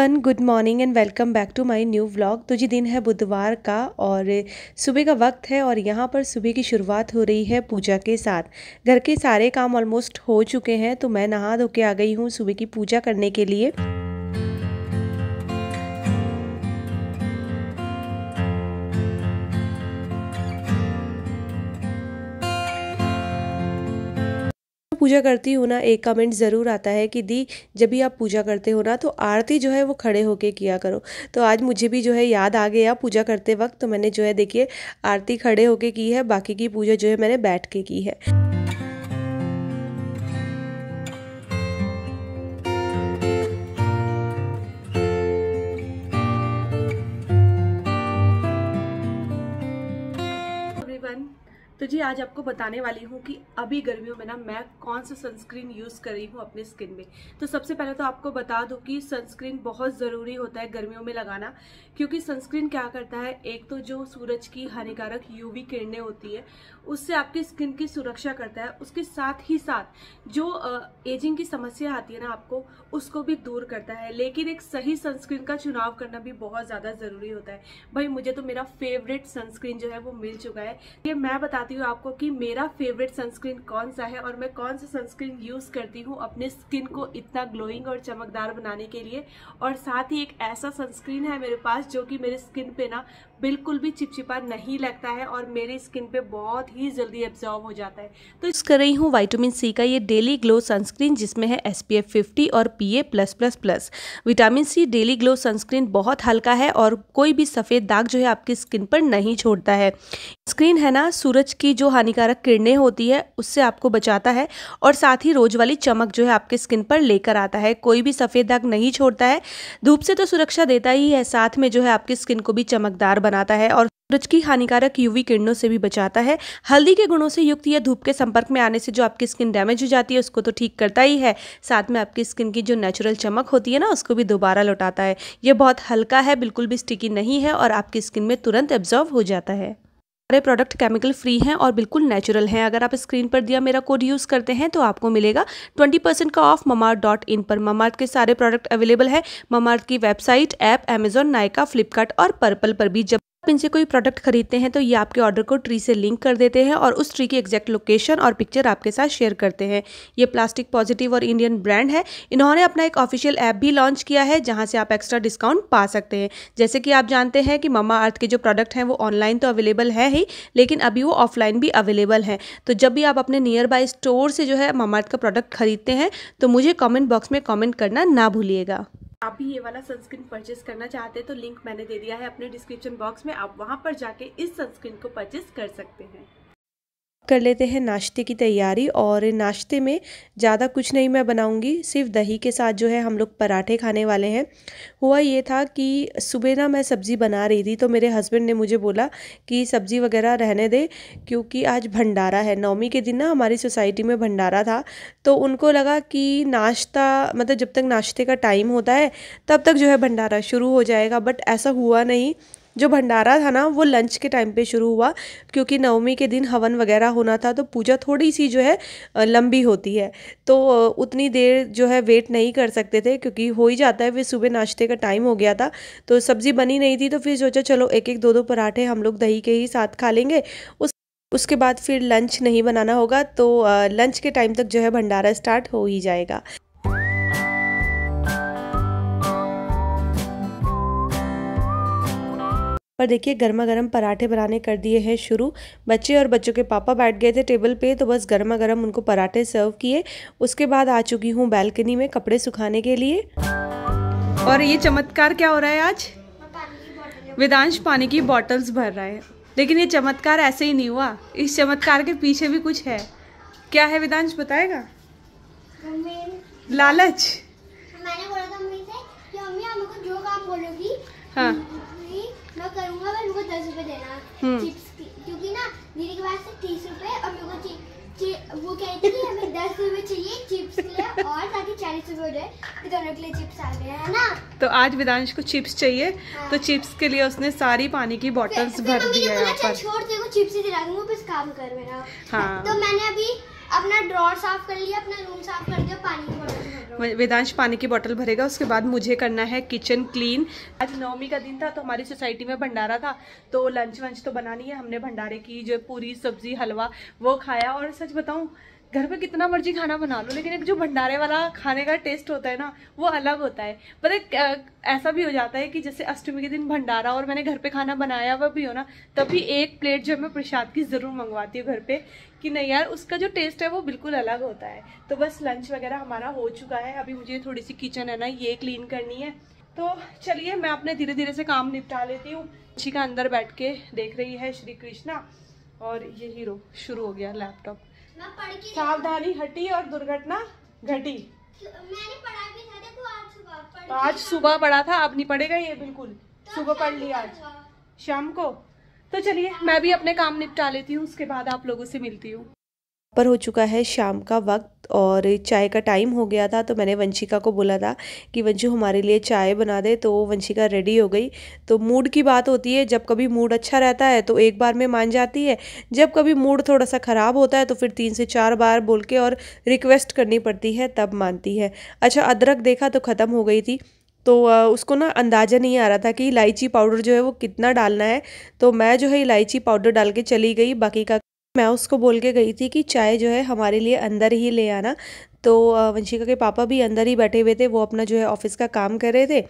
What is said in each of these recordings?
One good morning and welcome back to my new vlog तो जी दिन है बुधवार का और सुबह का वक्त है और यहाँ पर सुबह की शुरुआत हो रही है पूजा के साथ घर के सारे काम ऑलमोस्ट हो चुके हैं तो मैं नहा धो के आ गई हूँ सुबह की पूजा करने के लिए पूजा करती हूँ ना एक कमेंट ज़रूर आता है कि दी जब भी आप पूजा करते हो ना तो आरती जो है वो खड़े होके किया करो तो आज मुझे भी जो है याद आ गया पूजा करते वक्त तो मैंने जो है देखिए आरती खड़े होके की है बाकी की पूजा जो है मैंने बैठ के की है तो जी आज आपको बताने वाली हूँ कि अभी गर्मियों में ना मैं कौन सा सनस्क्रीन यूज़ कर रही हूँ अपने स्किन में तो सबसे पहले तो आपको बता दूँ कि सनस्क्रीन बहुत ज़रूरी होता है गर्मियों में लगाना क्योंकि सनस्क्रीन क्या करता है एक तो जो सूरज की हानिकारक यूवी किरणें होती है उससे आपकी स्किन की सुरक्षा करता है उसके साथ ही साथ जो एजिंग की समस्या आती है ना आपको उसको भी दूर करता है लेकिन एक सही सनस्क्रीन का चुनाव करना भी बहुत ज़्यादा ज़रूरी होता है भाई मुझे तो मेरा फेवरेट सनस्क्रीन जो है वो मिल चुका है ये मैं बताती हूँ हूँ आपको कि मेरा फेवरेट सनस्क्रीन कौन सा है और मैं कौन सा सनस्क्रीन यूज़ करती हूँ अपने स्किन को इतना ग्लोइंग और चमकदार बनाने के लिए और साथ ही एक ऐसा सनस्क्रीन है मेरे पास जो कि मेरे स्किन पे ना बिल्कुल भी चिपचिपा नहीं लगता है और मेरी स्किन पे बहुत ही जल्दी एब्जॉर्व हो जाता है तो यूज़ कर रही हूँ वाइटामिन सी का ये डेली ग्लो सनस्क्रीन जिसमें है एस पी एफ फिफ्टी और P A plus plus plus vitamin C daily glow sunscreen बहुत हल्का है और कोई भी सफ़ेद दाग जो है आपकी स्किन पर नहीं छोड़ता है स्क्रीन है ना सूरज की जो हानिकारक किरणें होती है उससे आपको बचाता है और साथ ही रोज वाली चमक जो है आपके स्किन पर लेकर आता है कोई भी सफ़ेद दाग नहीं छोड़ता है धूप से तो सुरक्षा देता ही है साथ में जो है आपकी स्किन को भी चमकदार बनाता है और सूरज की हानिकारक यूवी किरणों से भी बचाता है हल्दी के गुणों से युक्त यह धूप के संपर्क में आने से जो आपकी स्किन डैमेज हो जाती है उसको तो ठीक करता ही है साथ में आपकी स्किन की जो नेचुरल चमक होती है ना उसको भी दोबारा लौटाता है यह बहुत हल्का है बिल्कुल भी स्टिकी नहीं है और आपकी स्किन में तुरंत एब्जॉर्व हो जाता है सारे प्रोडक्ट केमिकल फ्री हैं और बिल्कुल नेचुरल हैं अगर आप स्क्रीन पर दिया मेरा कोड यूज़ करते हैं तो आपको मिलेगा ट्वेंटी परसेंट का ऑफ ममार्ट डॉट इन पर ममार्थ के सारे प्रोडक्ट अवेलेबल है ममार्थ की website app Amazon Nykaa Flipkart और पर्पल पर भी जब आप इनसे कोई प्रोडक्ट खरीदते हैं तो ये आपके ऑर्डर को ट्री से लिंक कर देते हैं और उस ट्री की एग्जैक्ट लोकेशन और पिक्चर आपके साथ शेयर करते हैं ये प्लास्टिक पॉजिटिव और इंडियन ब्रांड है इन्होंने अपना एक ऑफिशियल ऐप भी लॉन्च किया है जहाँ से आप एक्स्ट्रा डिस्काउंट पा सकते हैं जैसे कि आप जानते हैं कि ममा अर्थ के जो प्रोडक्ट हैं वो ऑनलाइन तो अवेलेबल है ही लेकिन अभी वो ऑफलाइन भी अवेलेबल है तो जब भी आप अपने नियर बाय स्टोर से जो है ममा अर्थ का प्रोडक्ट खरीदते हैं तो मुझे कॉमेंट बॉक्स में कॉमेंट करना ना भूलिएगा आप भी ये वाला सनस्क्रीन परचेस करना चाहते हैं तो लिंक मैंने दे दिया है अपने डिस्क्रिप्शन बॉक्स में आप वहाँ पर जाके इस सनस्क्रीन को परचेस कर सकते हैं कर लेते हैं नाश्ते की तैयारी और नाश्ते में ज़्यादा कुछ नहीं मैं बनाऊँगी सिर्फ दही के साथ जो है हम लोग पराठे खाने वाले हैं हुआ ये था कि सुबह ना मैं सब्ज़ी बना रही थी तो मेरे हस्बैंड ने मुझे बोला कि सब्ज़ी वगैरह रहने दे क्योंकि आज भंडारा है नौमी के दिन ना हमारी सोसाइटी में भंडारा था तो उनको लगा कि नाश्ता मतलब जब तक नाश्ते का टाइम होता है तब तक जो है भंडारा शुरू हो जाएगा बट ऐसा हुआ नहीं जो भंडारा था ना वो लंच के टाइम पे शुरू हुआ क्योंकि नवमी के दिन हवन वगैरह होना था तो पूजा थोड़ी सी जो है लंबी होती है तो उतनी देर जो है वेट नहीं कर सकते थे क्योंकि हो ही जाता है फिर सुबह नाश्ते का टाइम हो गया था तो सब्ज़ी बनी नहीं थी तो फिर सोचा चलो एक एक दो दो पराठे हम लोग दही के ही साथ खा लेंगे उस उसके बाद फिर लंच नहीं बनाना होगा तो लंच के टाइम तक जो है भंडारा स्टार्ट हो ही जाएगा पर देखिए गर्मा गर्म पराठे बनाने कर दिए हैं शुरू बच्चे और बच्चों के पापा बैठ गए थे टेबल पे तो बस गर्मा गर्म उनको पराठे सर्व किए उसके बाद आ चुकी हूँ बैल्कनी में कपड़े सुखाने के लिए और ये चमत्कार क्या हो रहा है आज वेदांश पानी की बॉटल्स भर रहा है लेकिन ये चमत्कार ऐसे ही नहीं हुआ इस चमत्कार के पीछे भी कुछ है क्या है वेदांश बताएगा लालच मैंने बोला था मम्मी से कि मम्मी हमको जो काम बोलोगी हाँ मैं दस देना हम्म। चिप्स क्योंकि ना दीदी के पास तीस और मेरे को वो कहती थी हमें दस रुपए चाहिए चिप्स के लिए और चालीस रुपए तो दोनों के लिए चिप्स आ गए ना तो आज विदांश को चिप्स चाहिए हाँ। तो चिप्स के लिए उसने सारी पानी की बॉटल्स भर दी है यहाँ पर छोड़ चिप्स ही दिला दूंगा बस काम कर मेरा हाँ। तो मैंने अभी अपना ड्रॉर साफ कर लिया अपना रूम साफ कर दिया वेदांश पानी की बोतल भरेगा उसके बाद मुझे करना है किचन क्लीन आज नवमी का दिन था तो हमारी सोसाइटी में भंडारा था तो लंच वंच तो बनानी है हमने भंडारे की जो पूरी सब्जी हलवा वो खाया और सच बताऊँ घर पे कितना मर्जी खाना बना लो लेकिन एक जो भंडारे वाला खाने का टेस्ट होता है ना वो अलग होता है पर एक ऐसा भी हो जाता है कि जैसे अष्टमी के दिन भंडारा और मैंने घर पे खाना बनाया हुआ भी हो ना तभी एक प्लेट जो मैं प्रसाद की ज़रूर मंगवाती हूँ घर पे कि नहीं यार उसका जो टेस्ट है वो बिल्कुल अलग होता है तो बस लंच वगैरह हमारा हो चुका है अभी मुझे थोड़ी सी किचन है ना ये क्लीन करनी है तो चलिए मैं अपने धीरे धीरे से काम निपटा लेती हूँ का अंदर बैठ के देख रही है श्री कृष्णा और ये हीरो शुरू हो गया लैपटॉप सावधानी हटी और दुर्घटना घटी मैंने पढ़ा भी था देखो आज सुबह तो आज सुबह पढ़ा था अब नहीं पढ़ेगा ये बिल्कुल सुबह पढ़ लिया आज शाम को तो चलिए मैं भी अपने काम निपटा लेती हूँ उसके बाद आप लोगों से मिलती हूँ पर हो चुका है शाम का वक्त और चाय का टाइम हो गया था तो मैंने वंशिका को बोला था कि वंशु हमारे लिए चाय बना दे तो वंशिका रेडी हो गई तो मूड की बात होती है जब कभी मूड अच्छा रहता है तो एक बार में मान जाती है जब कभी मूड थोड़ा सा ख़राब होता है तो फिर तीन से चार बार बोल के और रिक्वेस्ट करनी पड़ती है तब मानती है अच्छा अदरक देखा तो ख़त्म हो गई थी तो उसको ना अंदाज़ा नहीं आ रहा था कि इलायची पाउडर जो है वो कितना डालना है तो मैं जो है इलायची पाउडर डाल के चली गई बाकी का मैं उसको बोल के गई थी कि चाय जो है हमारे लिए अंदर ही ले आना तो वंशिका के पापा भी अंदर ही बैठे हुए थे वो अपना जो है ऑफिस का काम कर रहे थे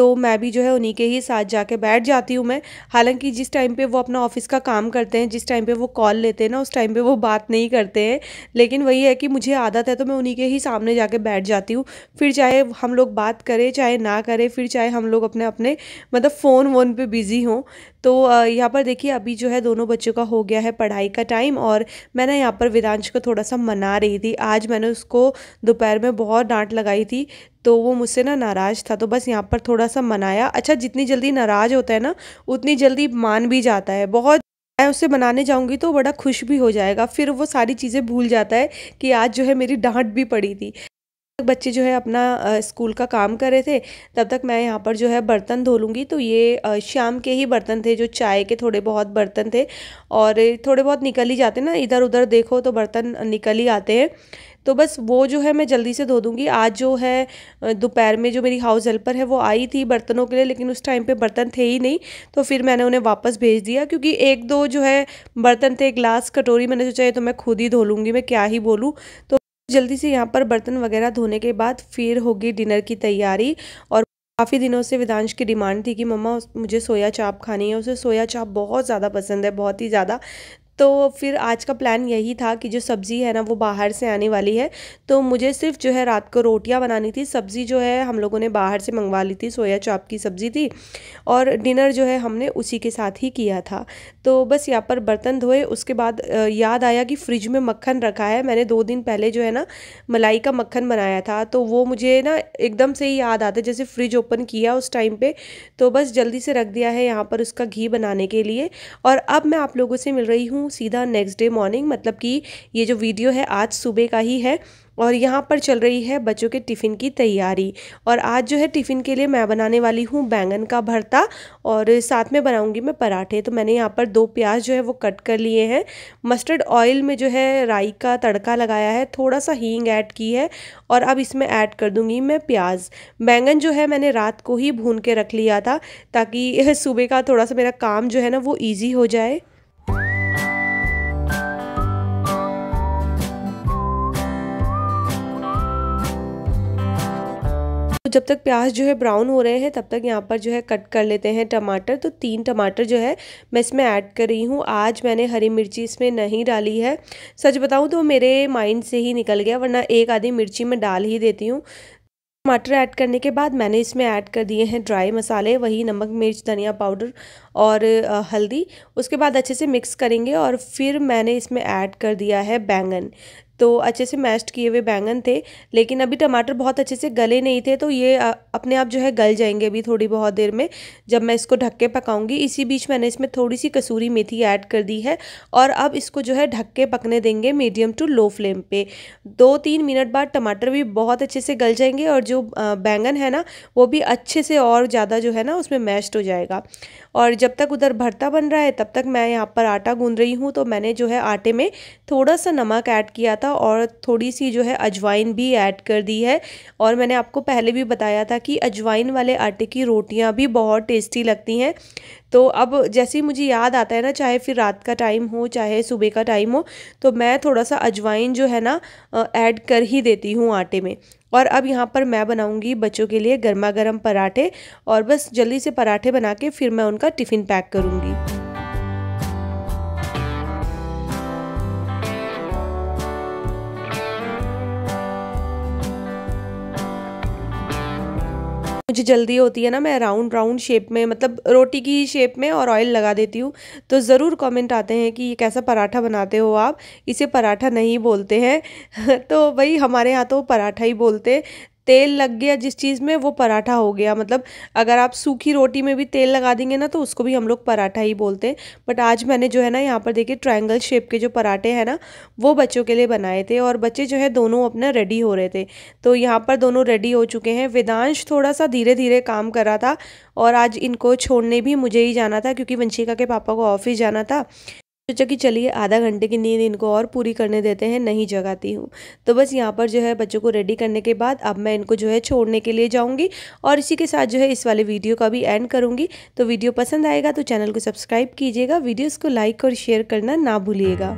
तो मैं भी जो है उन्हीं के ही साथ जाके बैठ जाती हूँ मैं हालांकि जिस टाइम पे वो अपना ऑफिस का काम करते हैं जिस टाइम पे वो कॉल लेते हैं ना उस टाइम पे वो बात नहीं करते हैं लेकिन वही है कि मुझे आदत है तो मैं उन्हीं के ही सामने जाके बैठ जाती हूँ फिर चाहे हम लोग बात करें चाहे ना करें फिर चाहे हम लोग अपने अपने मतलब फ़ोन वोन पर बिज़ी हों तो यहाँ पर देखिए अभी जो है दोनों बच्चों का हो गया है पढ़ाई का टाइम और मैं ना यहाँ पर वेदांश को थोड़ा सा मना रही थी आज मैंने उसको दोपहर में बहुत डांट लगाई थी तो वो मुझसे ना नाराज़ था तो बस यहाँ पर थोड़ा सा मनाया अच्छा जितनी जल्दी नाराज़ होता है ना उतनी जल्दी मान भी जाता है बहुत मैं उसे बनाने जाऊंगी तो बड़ा खुश भी हो जाएगा फिर वो सारी चीज़ें भूल जाता है कि आज जो है मेरी डांट भी पड़ी थी तक बच्चे जो है अपना स्कूल का काम कर रहे थे तब तक मैं यहाँ पर जो है बर्तन धो लूँगी तो ये शाम के ही बर्तन थे जो चाय के थोड़े बहुत बर्तन थे और थोड़े बहुत निकल ही जाते ना इधर उधर देखो तो बर्तन निकल ही आते हैं तो बस वो जो है मैं जल्दी से धो दूँगी आज जो है दोपहर में जो मेरी हाउस हेल्पर है वो आई थी बर्तनों के लिए लेकिन उस टाइम पे बर्तन थे ही नहीं तो फिर मैंने उन्हें वापस भेज दिया क्योंकि एक दो जो है बर्तन थे ग्लास कटोरी मैंने सोचा है तो मैं खुद ही धो लूँगी मैं क्या ही बोलूँ तो जल्दी से यहाँ पर बर्तन वगैरह धोने के बाद फिर होगी डिनर की तैयारी और काफ़ी दिनों से विदांश की डिमांड थी कि मम्मा मुझे सोया चाप खानी है उसे सोया चाप बहुत ज़्यादा पसंद है बहुत ही ज़्यादा तो फिर आज का प्लान यही था कि जो सब्ज़ी है ना वो बाहर से आने वाली है तो मुझे सिर्फ जो है रात को रोटियां बनानी थी सब्ज़ी जो है हम लोगों ने बाहर से मंगवा ली थी सोया चॉप की सब्ज़ी थी और डिनर जो है हमने उसी के साथ ही किया था तो बस यहाँ पर बर्तन धोए उसके बाद याद आया कि फ्रिज में मक्खन रखा है मैंने दो दिन पहले जो है ना मलाई का मक्खन बनाया था तो वो मुझे ना एकदम से ही याद आता जैसे फ्रिज ओपन किया उस टाइम पर तो बस जल्दी से रख दिया है यहाँ पर उसका घी बनाने के लिए और अब मैं आप लोगों से मिल रही हूँ सीधा नेक्स्ट डे मॉर्निंग मतलब कि ये जो वीडियो है आज सुबह का ही है और यहाँ पर चल रही है बच्चों के टिफ़िन की तैयारी और आज जो है टिफ़िन के लिए मैं बनाने वाली हूँ बैंगन का भरता और साथ में बनाऊँगी मैं पराठे तो मैंने यहाँ पर दो प्याज जो है वो कट कर लिए हैं मस्टर्ड ऑयल में जो है राई का तड़का लगाया है थोड़ा सा हींग ऐड की है और अब इसमें ऐड कर दूँगी मैं प्याज बैंगन जो है मैंने रात को ही भून के रख लिया था ताकि सुबह का थोड़ा सा मेरा काम जो है ना वो ईजी हो जाए जब तक प्याज जो है ब्राउन हो रहे हैं तब तक यहाँ पर जो है कट कर लेते हैं टमाटर तो तीन टमाटर जो है मैं इसमें ऐड कर रही हूँ आज मैंने हरी मिर्ची इसमें नहीं डाली है सच बताऊँ तो मेरे माइंड से ही निकल गया वरना एक आधी मिर्ची मैं डाल ही देती हूँ टमाटर ऐड करने के बाद मैंने इसमें ऐड कर दिए हैं ड्राई मसाले वही नमक मिर्च धनिया पाउडर और हल्दी उसके बाद अच्छे से मिक्स करेंगे और फिर मैंने इसमें ऐड कर दिया है बैंगन तो अच्छे से मैश्ड किए हुए बैंगन थे लेकिन अभी टमाटर बहुत अच्छे से गले नहीं थे तो ये अपने आप जो है गल जाएंगे अभी थोड़ी बहुत देर में जब मैं इसको ढक के पकाऊंगी इसी बीच मैंने इसमें थोड़ी सी कसूरी मेथी ऐड कर दी है और अब इसको जो है ढक के पकने देंगे मीडियम टू लो फ्लेम पर दो तीन मिनट बाद टमाटर भी बहुत अच्छे से गल जाएंगे और जो बैंगन है ना वो भी अच्छे से और ज़्यादा जो है ना उसमें मैश्ड हो जाएगा और जब तक उधर भरता बन रहा है तब तक मैं यहाँ पर आटा गूँध रही हूँ तो मैंने जो है आटे में थोड़ा सा नमक ऐड किया था दिया और थोड़ी सी जो है अजवाइन भी ऐड कर दी है और मैंने आपको पहले भी बताया था कि अजवाइन वाले आटे की रोटियां भी बहुत टेस्टी लगती हैं तो अब जैसे ही मुझे याद आता है ना चाहे फिर रात का टाइम हो चाहे सुबह का टाइम हो तो मैं थोड़ा सा अजवाइन जो है ना ऐड कर ही देती हूँ आटे में और अब यहाँ पर मैं बनाऊँगी बच्चों के लिए गर्मा गर्म पराठे और बस जल्दी से पराठे बना के फिर मैं उनका टिफ़िन पैक करूँगी मुझे जल्दी होती है ना मैं राउंड राउंड शेप में मतलब रोटी की शेप में और ऑयल लगा देती हूँ तो ज़रूर कमेंट आते हैं कि ये कैसा पराठा बनाते हो आप इसे पराठा नहीं बोलते हैं तो भाई हमारे यहाँ तो पराठा ही बोलते तेल लग गया जिस चीज़ में वो पराठा हो गया मतलब अगर आप सूखी रोटी में भी तेल लगा देंगे ना तो उसको भी हम लोग पराठा ही बोलते हैं बट आज मैंने जो है ना यहाँ पर देखिए ट्राइंगल शेप के जो पराठे हैं ना वो बच्चों के लिए बनाए थे और बच्चे जो है दोनों अपना रेडी हो रहे थे तो यहाँ पर दोनों रेडी हो चुके हैं वेदांश थोड़ा सा धीरे धीरे काम कर रहा था और आज इनको छोड़ने भी मुझे ही जाना था क्योंकि वंशिका के पापा को ऑफिस जाना था सोचा कि चलिए आधा घंटे की नींद इनको और पूरी करने देते हैं नहीं जगाती हूँ तो बस यहाँ पर जो है बच्चों को रेडी करने के बाद अब मैं इनको जो है छोड़ने के लिए जाऊँगी और इसी के साथ जो है इस वाले वीडियो का भी एंड करूँगी तो वीडियो पसंद आएगा तो चैनल को सब्सक्राइब कीजिएगा वीडियोज़ को लाइक और शेयर करना ना भूलिएगा